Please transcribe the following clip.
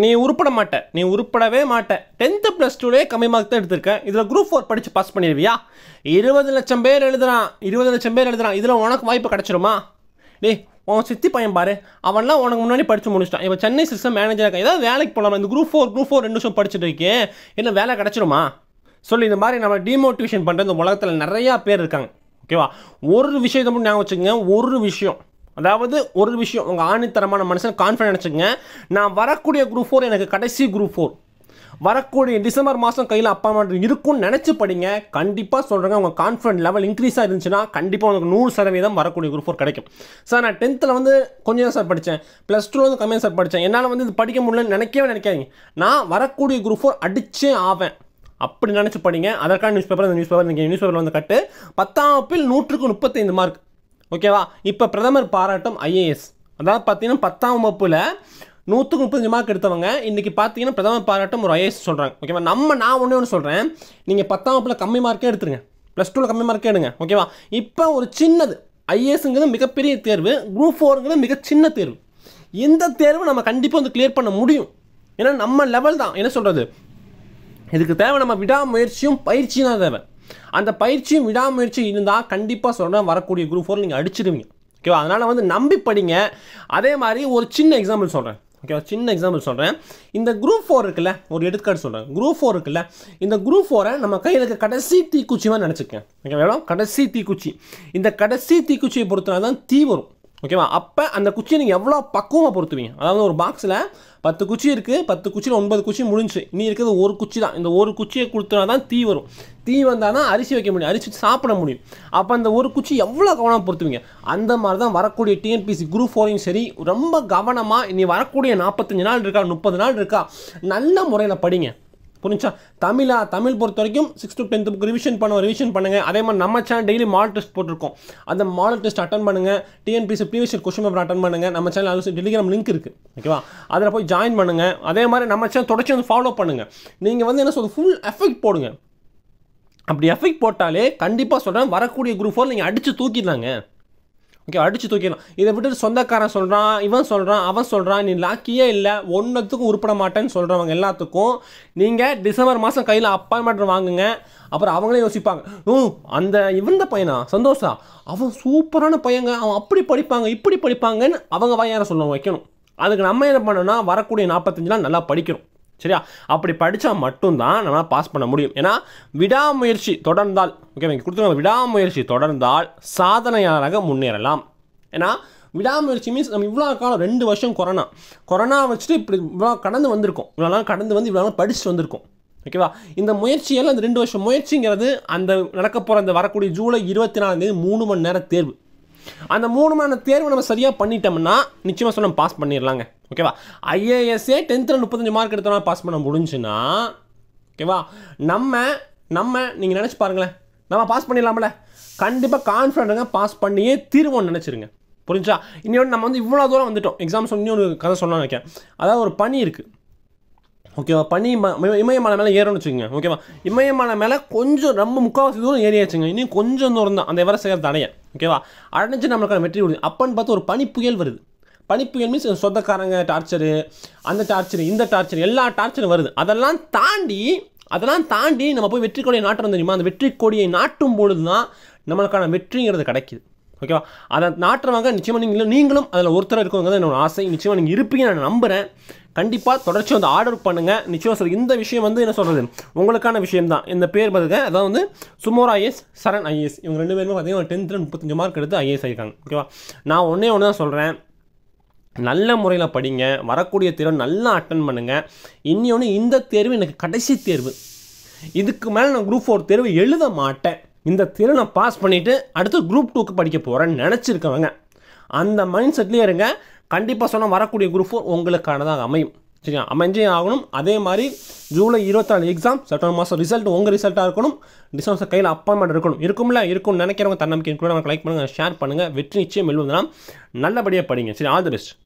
நீ உருப்பட மாட்டேன் நீ உருப்படவே மாட்டேன் டென்த்து ப்ளஸ் டூலே கம்மி மார்க் தான் எடுத்திருக்கேன் இதில் குரூப் ஃபோர் படித்து பாஸ் பண்ணிடுவியா இருபது லட்சம் பேர் எழுதுறான் இருபது லட்சம் பேர் எழுதுறான் இதில் உனக்கு வாய்ப்பு கிடச்சிருமா டேய் உன் சித்தி பையன் பாரு அவன்லாம் உனக்கு முன்னாடி படித்து முடிச்சிட்டான் இப்போ சென்னை சிஸ்டம் மேனேஜராக ஏதாவது வேலைக்கு போகலாம் இந்த குரூப் ஃபோர் குரூப் ஃபோர் ரெண்டு வருஷம் படிச்சுட்டு இருக்கேன் என்ன வேலை கிடச்சிருமா சொல்லி இந்த மாதிரி நம்ம டிமோட்டிவேஷன் பண்ணுற இந்த உலகத்தில் நிறையா பேர் இருக்காங்க ஓகேவா ஒரு விஷயத்தை மட்டும் ஞாபகம் வச்சுக்கோங்க ஒரு விஷயம் அதாவது ஒரு விஷயம் உங்கள் ஆணித்தரமான மனுஷன் கான்ஃபிடன்ஸ் வச்சுங்க நான் வரக்கூடிய குரூப் ஃபோர் எனக்கு கடைசி குரூப் ஃபோர் வரக்கூடிய டிசம்பர் மாதம் கையில் அப்பா அம்மா இருக்கும்னு நினச்சி படிங்க கண்டிப்பாக சொல்கிறேங்க உங்கள் கான்ஃபிடன்ட் லெவல் இன்க்ரீஸாக இருந்துச்சுன்னா கண்டிப்பாக உங்களுக்கு நூறு சதவீதம் வரக்கூடிய குரூப் ஃபோர் கிடைக்கும் சார் நான் டென்த்தில் வந்து கொஞ்சம் சார் படித்தேன் ப்ளஸ் டூவில் வந்து கம்மியாக சார் படித்தேன் என்னால் வந்து இது படிக்க முடியலன்னு நினைக்கவே நினைக்காதீங்க நான் வரக்கூடிய குரூப் ஃபோர் அடித்தே ஆவேன் அப்படி நினச்சி படிங்க அதற்கான நியூஸ் பேப்பர் அந்த நியூஸ் பேப்பர் நீங்கள் நியூஸ் பேப்பர் வந்து கட்டு பத்தாம் வகுப்பில் நூற்றுக்கு முப்பத்தைந்து மார்க் ஓகேவா இப்போ பிரதமர் பாராட்டும் ஐஏஎஸ் அதாவது பார்த்தீங்கன்னா பத்தாம் வகுப்பில் நூற்றுக்கு முப்பது மார்க் எடுத்தவங்க இன்றைக்கி பார்த்தீங்கன்னா பிரதமர் பாராட்டம் ஒரு ஐஏஎஸ் சொல்கிறாங்க ஓகேவா நம்ம நான் ஒன்றே ஒன்று சொல்கிறேன் நீங்கள் பத்தாம் வகுப்பில் கம்மி மார்க்கே எடுத்துருங்க ப்ளஸ் டூவில் கம்மி மார்க்கே எடுங்க ஓகேவா இப்போ ஒரு சின்னது ஐஏஎஸ்ங்கிறது மிகப்பெரிய தேர்வு குரூப் ஃபோருங்கிறது மிக சின்ன தேர்வு எந்த தேர்வு நம்ம கண்டிப்பாக வந்து கிளியர் பண்ண முடியும் ஏன்னா நம்ம லெவல் தான் என்ன சொல்கிறது இதுக்கு தேவை நம்ம விடாமுயற்சியும் பயிற்சியும் தான் தேவை அந்த பயிற்சியும் விடாமுயற்சி இருந்தால் கண்டிப்பாக சொல்கிறேன் வரக்கூடிய குரூப் ஃபோர் நீங்கள் அடிச்சிருவீங்க ஓகேவா அதனால் வந்து நம்பி படிங்க அதே மாதிரி ஒரு சின்ன எக்ஸாம்பிள் சொல்கிறேன் ஓகேவா சின்ன எக்ஸாம்பிள் சொல்கிறேன் இந்த குரூப் ஃபோர் இருக்குல்ல ஒரு எடுக்காடு சொல்கிறேன் குரூப் ஃபோர் இருக்குல்ல இந்த குரூப் ஃபோரை நம்ம கையில் இருக்க கடைசி தீக்குச்சி மாதிரி நினச்சிக்கேன் வேணும் கடைசி தீக்குச்சி இந்த கடைசி தீக்குச்சியை பொறுத்தனா தான் தீ வரும் ஓகேவா அப்போ அந்த குச்சியை நீங்கள் எவ்வளோ பக்குவமாக பொருத்துவீங்க அதாவது ஒரு பாக்ஸில் பத்து குச்சி இருக்குது பத்து குச்சியில் ஒன்பது குச்சி முடிஞ்சு நீ இருக்கிறது ஒரு குச்சி தான் இந்த ஒரு குச்சியை கொடுத்தனா தான் தீ வரும் தீ வந்தால் தான் அரிசி வைக்க முடியும் அரிசி சாப்பிட முடியும் அப்போ அந்த ஒரு குச்சி எவ்வளோ கவனமாக பொறுத்துவீங்க அந்த மாதிரி தான் வரக்கூடிய டிஎன்பிசி குரூப் ஃபோரையும் சரி ரொம்ப கவனமாக நீ வரக்கூடிய நாற்பத்தஞ்சு நாள் இருக்கா முப்பது நாள் இருக்கா நல்ல முறையில் படிங்க புரிஞ்சா தமிழா தமிழ் பொறுத்த வரைக்கும் six to tenth book revision பண்ணுவோம் ரிவிஷன் பண்ணுங்கள் அதே மாதிரி நம்ம சேனல் டெய்லி மாடல் டெஸ்ட் போட்டிருக்கோம் அந்த மாடல் டெஸ்ட் அட்டன் பண்ணுங்கள் TNPSC previous question paper attend பண்ணுங்கள் நம்ம சேனல் அது டெலிகிராம் லிங்க் இருக்குது ஓகேவா அதில் போய் ஜாயின் பண்ணுங்கள் அதே மாதிரி நம்ம சேனல் தொடர்ச்சி வந்து ஃபாலோ பண்ணுங்கள் நீங்கள் வந்து என்ன சொல்றது ஃபுல் எஃபெக்ட் போடுங்க அப்படி எஃபெக்ட் போட்டாலே கண்டிப்பாக சொல்கிறேன் வரக்கூடிய குரூப் நீங்கள் அடித்து தூக்கிடலாங்க ஓகே அடித்து தூக்கிடணும் இதை விட்டு சொந்தக்காரன் சொல்கிறான் இவன் சொல்கிறான் அவன் சொல்கிறான் நீ லாக்கியே இல்லை ஒன்றுத்துக்கும் உருப்பட மாட்டேன்னு சொல்கிறவங்க எல்லாத்துக்கும் நீங்கள் டிசம்பர் மாதம் கையில் அப்பாயின்மெண்ட் வாங்குங்க அப்புறம் அவங்களே யோசிப்பாங்க ஓ அந்த இவந்த பையனா சந்தோஷா அவன் சூப்பரான பையங்க அவன் அப்படி படிப்பாங்க இப்படி படிப்பாங்கன்னு அவங்க வாயார சொல்லுவாங்க வைக்கணும் அதுக்கு நம்ம என்ன பண்ணோம்னா வரக்கூடிய நாற்பத்தஞ்சுலாம் நல்லா படிக்கணும் சரியா அப்படி படித்தா மட்டும்தான் நம்மளால் பாஸ் பண்ண முடியும் ஏன்னா விடாமுயற்சி தொடர்ந்தால் ஓகே நீங்கள் விடாமுயற்சி தொடர்ந்தால் சாதனையாளராக முன்னேறலாம் ஏன்னா விடாமுயற்சி மீன்ஸ் நம்ம இவ்வளோ காலம் ரெண்டு வருஷம் கொரோனா கொரோனா வச்சுட்டு இப்படி இவ்வளோ கடந்து வந்திருக்கோம் இவ்வளோ நாள் கடந்து வந்து இவ்வளோ நாள் படிச்சுட்டு வந்திருக்கோம் ஓகேவா இந்த முயற்சியெல்லாம் அந்த ரெண்டு வருஷம் முயற்சிங்கிறது அந்த நடக்க போகிற அந்த வரக்கூடிய ஜூலை இருபத்தி தேதி மூணு மணி நேரம் தேர்வு அந்த மூணு தேர்வு நம்ம சரியாக பண்ணிட்டோம்னா நிச்சயமாக சொல்ல பாஸ் பண்ணிடலாங்க ஓகேவா ஐஏஎஸ்ஏ டென்த்தில் முப்பத்தஞ்சு மார்க் எடுத்தோம்னா பாஸ் பண்ண முடிஞ்சுன்னா ஓகேவா நம்ம நம்ம நீங்கள் நினச்சி பாருங்களேன் நம்ம பாஸ் பண்ணிடலாம்ல கண்டிப்பாக கான்ஃபிடண்ட்டாக பாஸ் பண்ணியே தீர்வோம் நினச்சிருங்க புரிஞ்சா இன்னொன்று நம்ம வந்து இவ்வளோ தூரம் வந்துட்டோம் எக்ஸாம் சொன்னி ஒரு கதை சொல்லலாம் நினைக்கிறேன் அதாவது ஒரு பனி இருக்குது ஓகேவா பனி இமயமலை மேலே ஏறணும் வச்சுக்கோங்க ஓகேவா இமயமலை மேலே கொஞ்சம் ரொம்ப முக்கால்வாசி தூரம் ஏறியாச்சுங்க இன்னும் கொஞ்சம் தூரம் தான் அந்த எவரெஸ்ட் ஏற தடையை ஓகேவா அடைஞ்சு நம்மளுக்கான வெற்றி கொடுக்கும் அப்போன்னு பார்த்து ஒரு பனிப்புயல் வருது பனிப்புயல் மீன்ஸ் சொந்தக்காரங்க டார்ச்சரு அந்த டார்ச்சரு இந்த டார்ச்சர் எல்லா டார்ச்சரும் வருது அதெல்லாம் தாண்டி அதெல்லாம் தாண்டி நம்ம போய் வெற்றி கொடியை நாட்டுறோம் தெரியுமா அந்த வெற்றி கொடியை நாட்டும் பொழுது தான் நம்மளுக்கான வெற்றிங்கிறது கிடைக்கிது ஓகேவா அதை நாட்டுறவங்க நிச்சயமாக நீங்கள் நீங்களும் அதில் ஒருத்தர் இருக்கவங்க தான் என்னோட ஆசை நிச்சயமாக நீங்கள் இருப்பீங்க நான் நம்புகிறேன் கண்டிப்பாக தொடர்ச்சி வந்து ஆர்டர் பண்ணுங்கள் நிச்சயம் சார் இந்த விஷயம் வந்து என்ன சொல்கிறது உங்களுக்கான விஷயம் தான் இந்த பேர் பார்த்துக்க அதாவது வந்து சுமோர் ஐஎஸ் சரண் ஐஎஸ் இவங்க ரெண்டு பேருமே பார்த்தீங்கன்னா டென்த்தில் முப்பத்தஞ்சு மார்க் எடுத்து ஐஎஸ் ஆகிருக்காங்க ஓகேவா நான் ஒன்றே ஒன்று தான் சொல்கிறேன் நல்ல முறையில் படிங்க வரக்கூடிய தேர்வை நல்லா அட்டன் பண்ணுங்கள் இன்னொன்று இந்த தேர்வு எனக்கு கடைசி தேர்வு இதுக்கு மேலே நான் குரூப் ஃபோர் தேர்வு எழுத மாட்டேன் இந்த திறனை பாஸ் பண்ணிவிட்டு அடுத்து குரூப் டூக்கு படிக்க போகிறேன்னு நினச்சிருக்கவங்க அந்த மைண்ட் செட்லேயே இருங்க கண்டிப்பாக சொன்னால் வரக்கூடிய குரூப் ஃபோர் உங்களுக்கானதாக அமையும் சரியா அமைஞ்சே ஆகணும் அதே மாதிரி ஜூலை இருபத்தாலு எக்ஸாம் செப்டம்பர் மாதம் ரிசல்ட் உங்கள் ரிசல்ட்டாக இருக்கணும் டிசம்பர் கையில் அப்பாயின்மெண்ட் இருக்கணும் இருக்கும்ல இருக்கும்னு நினைக்கிறவங்க தன்னம்பிக்கை கூட நமக்கு லைக் பண்ணுங்கள் ஷேர் பண்ணுங்கள் வெற்றி நிச்சயம் எழுதுனா நல்லபடியாக படிங்க சரி ஆல் தி பெஸ்ட்